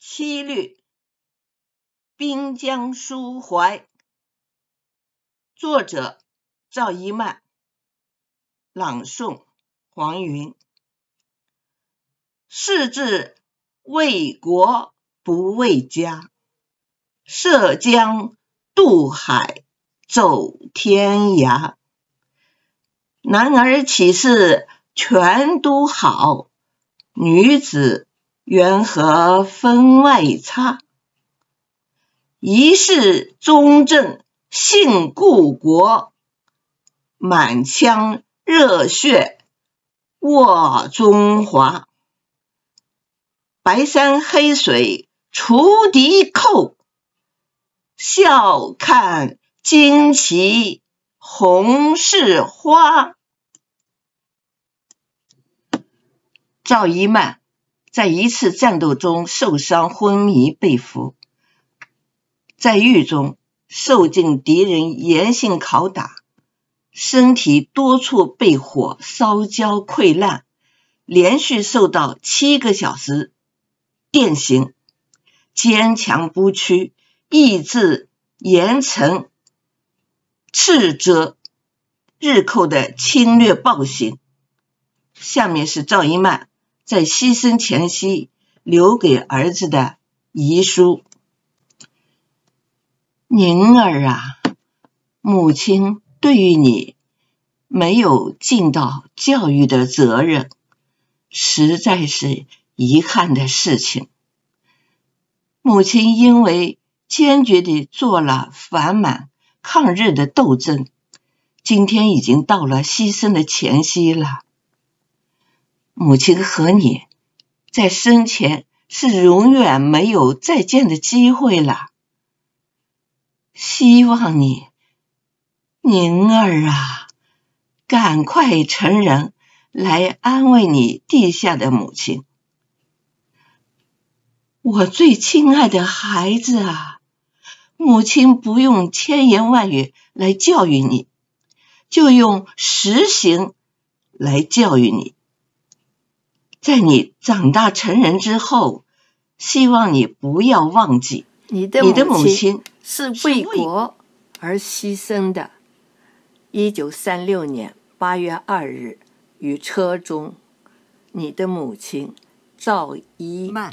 《七律·滨江书怀》作者：赵一曼，朗诵：黄云。视死为国不为家，涉江渡海走天涯。男儿岂是全都好，女子。缘何分外差？疑是中正信故国，满腔热血卧中华。白山黑水除敌寇，笑看旌旗红似花。赵一曼。在一次战斗中受伤昏迷被俘，在狱中受尽敌人严刑拷打，身体多处被火烧焦溃烂，连续受到七个小时电刑，坚强不屈，意志严惩斥责日寇的侵略暴行。下面是赵一曼。在牺牲前夕留给儿子的遗书：“宁儿啊，母亲对于你没有尽到教育的责任，实在是遗憾的事情。母亲因为坚决地做了反满抗日的斗争，今天已经到了牺牲的前夕了。”母亲和你在生前是永远没有再见的机会了。希望你，宁儿啊，赶快成人，来安慰你地下的母亲。我最亲爱的孩子啊，母亲不用千言万语来教育你，就用实行来教育你。在你长大成人之后，希望你不要忘记你的母亲是为国而牺牲的。一九三六年八月二日，于车中，你的母亲赵一曼。